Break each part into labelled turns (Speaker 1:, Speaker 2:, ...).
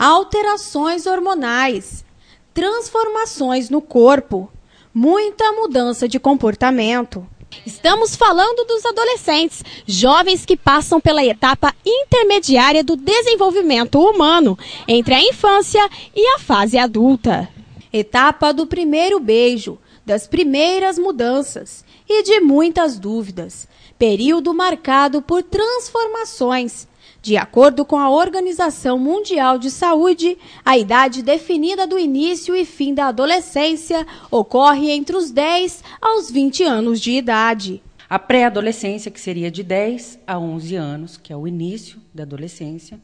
Speaker 1: alterações hormonais, transformações no corpo, muita mudança de comportamento. Estamos falando dos adolescentes, jovens que passam pela etapa intermediária do desenvolvimento humano, entre a infância e a fase adulta. Etapa do primeiro beijo, das primeiras mudanças e de muitas dúvidas. Período marcado por transformações, de acordo com a Organização Mundial de Saúde, a idade definida do início e fim da adolescência ocorre
Speaker 2: entre os 10 aos 20 anos de idade. A pré-adolescência, que seria de 10 a 11 anos, que é o início da adolescência.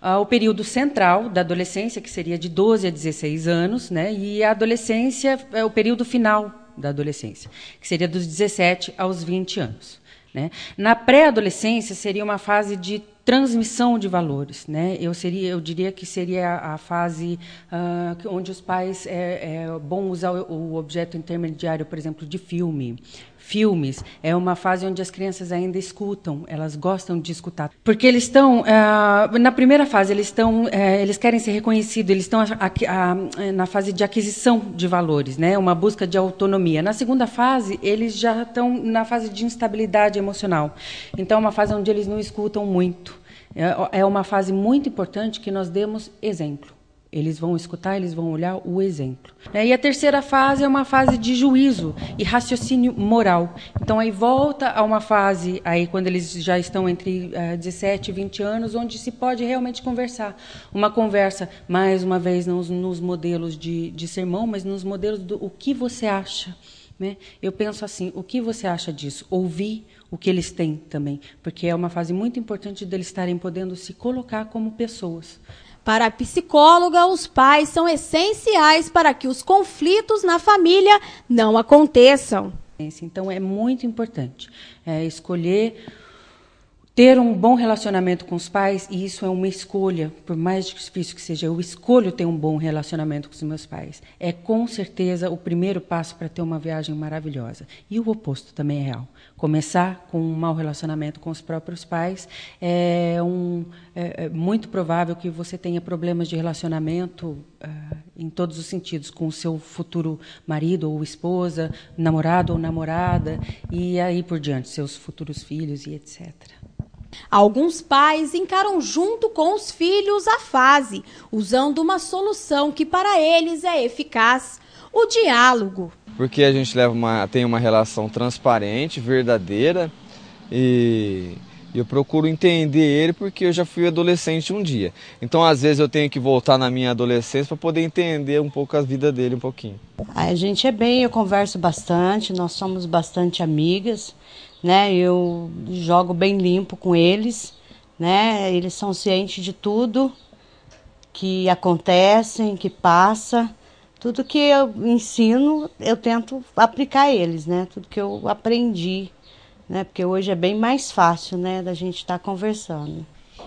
Speaker 2: Ah, o período central da adolescência, que seria de 12 a 16 anos. Né? E a adolescência é o período final da adolescência, que seria dos 17 aos 20 anos. Né? Na pré-adolescência, seria uma fase de transmissão de valores, né? Eu seria, eu diria que seria a fase uh, onde os pais é, é bom usar o objeto intermediário, por exemplo, de filme, filmes. É uma fase onde as crianças ainda escutam, elas gostam de escutar. Porque eles estão, uh, na primeira fase, eles estão, uh, eles querem ser reconhecidos, eles estão a, a, a, na fase de aquisição de valores, né? uma busca de autonomia. Na segunda fase, eles já estão na fase de instabilidade emocional. Então, é uma fase onde eles não escutam muito. É, é uma fase muito importante que nós demos exemplo. Eles vão escutar, eles vão olhar o exemplo. Né? E a terceira fase é uma fase de juízo e raciocínio moral. Então, aí volta a uma fase, aí quando eles já estão entre 17 é, e 20 anos, onde se pode realmente conversar. Uma conversa, mais uma vez, não nos modelos de, de sermão, mas nos modelos do o que você acha. Né? Eu penso assim: o que você acha disso? Ouvir o que eles têm também, porque é uma fase muito importante deles estarem podendo se colocar como pessoas. Para
Speaker 1: a psicóloga, os pais são essenciais para que os conflitos na família não aconteçam.
Speaker 2: Então é muito importante é, escolher ter um bom relacionamento com os pais, e isso é uma escolha, por mais difícil que seja, eu escolho ter um bom relacionamento com os meus pais. É com certeza o primeiro passo para ter uma viagem maravilhosa. E o oposto também é real. Começar com um mau relacionamento com os próprios pais é, um, é, é muito provável que você tenha problemas de relacionamento ah, em todos os sentidos, com o seu futuro marido ou esposa, namorado ou namorada, e aí por diante, seus futuros filhos e etc.
Speaker 1: Alguns pais encaram junto com os filhos a fase, usando uma solução que para eles é eficaz: o diálogo. Porque a gente leva uma, tem uma relação transparente, verdadeira e eu procuro entender ele porque eu já fui adolescente um dia. Então, às vezes, eu tenho que voltar na minha adolescência para poder entender um pouco a vida dele, um pouquinho. A gente é bem, eu converso bastante, nós somos bastante amigas né? Eu jogo bem limpo com eles, né? Eles são cientes de tudo que acontece, que passa, tudo que eu ensino, eu tento aplicar eles, né? Tudo que eu aprendi, né? Porque hoje é bem mais fácil, né, da gente estar tá conversando.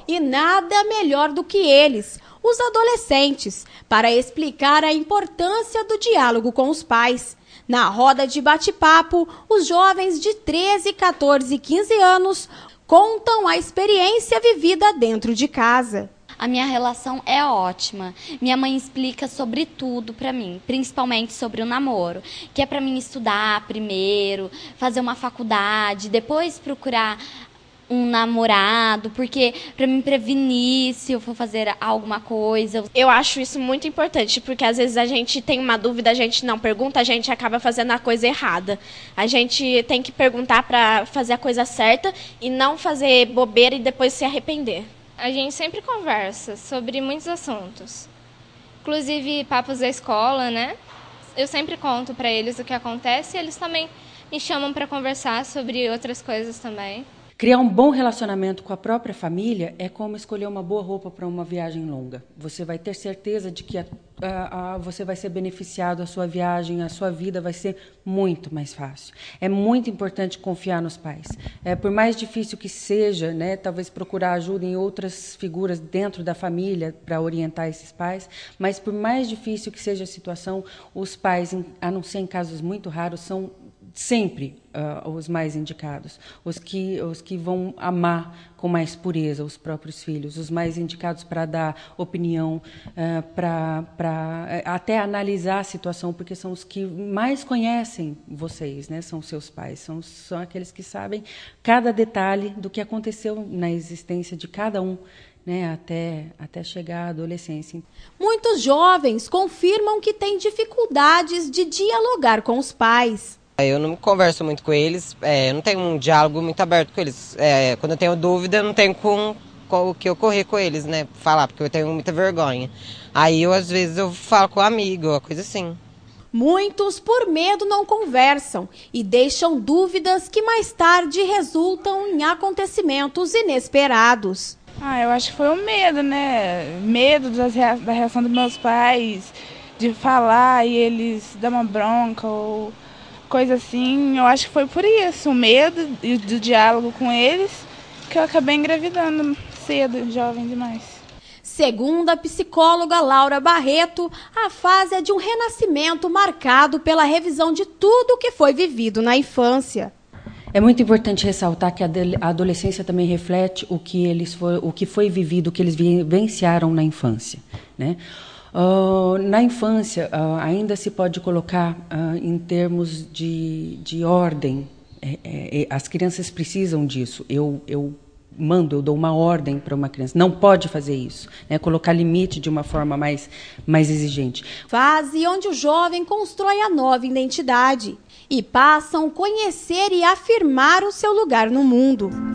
Speaker 1: E nada melhor do que eles, os adolescentes, para explicar a importância do diálogo com os pais na roda de bate-papo, os jovens de 13, 14 e 15 anos contam a experiência vivida dentro de casa. A minha relação é ótima. Minha mãe explica sobre tudo para mim, principalmente sobre o namoro, que é para mim estudar primeiro, fazer uma faculdade, depois procurar um namorado, porque para me prevenir se eu for fazer alguma coisa. Eu acho isso muito importante, porque às vezes a gente tem uma dúvida, a gente não pergunta, a gente acaba fazendo a coisa errada. A gente tem que perguntar para fazer a coisa certa e não fazer bobeira e depois se arrepender. A gente sempre conversa sobre muitos assuntos. Inclusive papos da escola, né? Eu sempre conto para eles o que acontece e eles também me chamam para conversar sobre outras coisas também.
Speaker 2: Criar um bom relacionamento com a própria família é como escolher uma boa roupa para uma viagem longa. Você vai ter certeza de que a, a, a, você vai ser beneficiado, a sua viagem, a sua vida vai ser muito mais fácil. É muito importante confiar nos pais. É, por mais difícil que seja, né, talvez procurar ajuda em outras figuras dentro da família para orientar esses pais, mas por mais difícil que seja a situação, os pais, a não ser em casos muito raros, são sempre uh, os mais indicados, os que, os que vão amar com mais pureza os próprios filhos, os mais indicados para dar opinião, uh, ah, para eh, até analisar a situação, porque são os que mais conhecem vocês, né? são seus pais, são, são aqueles que sabem cada detalhe do que aconteceu na existência de cada um. Né, até, até chegar à adolescência.
Speaker 1: Muitos jovens confirmam que têm dificuldades de dialogar com
Speaker 2: os pais. É, eu não converso muito com eles, é, eu não tenho um diálogo muito aberto com eles. É, quando eu tenho dúvida, eu não tenho com, com o que ocorrer com eles, né? Falar, porque eu tenho muita vergonha. Aí eu, às vezes, eu falo com um amigo, uma coisa assim.
Speaker 1: Muitos, por medo, não conversam e deixam dúvidas que mais tarde resultam em acontecimentos inesperados. Ah, eu acho que foi o medo, né? Medo rea da reação dos meus pais, de falar e eles dar uma bronca ou coisa assim. Eu acho que foi por isso, o medo e do diálogo com eles, que eu acabei engravidando cedo, jovem demais. Segundo a psicóloga Laura Barreto, a fase é de um renascimento marcado pela revisão de tudo o que foi vivido na infância.
Speaker 2: É muito importante ressaltar que a adolescência também reflete o que, eles foi, o que foi vivido, o que eles vivenciaram na infância. Né? Uh, na infância, uh, ainda se pode colocar uh, em termos de, de ordem. É, é, é, as crianças precisam disso. Eu, eu mando, eu dou uma ordem para uma criança. Não pode fazer isso. Né? Colocar limite de uma forma mais, mais exigente.
Speaker 1: Fase onde o jovem constrói a nova identidade e passam a conhecer e afirmar o seu lugar no mundo.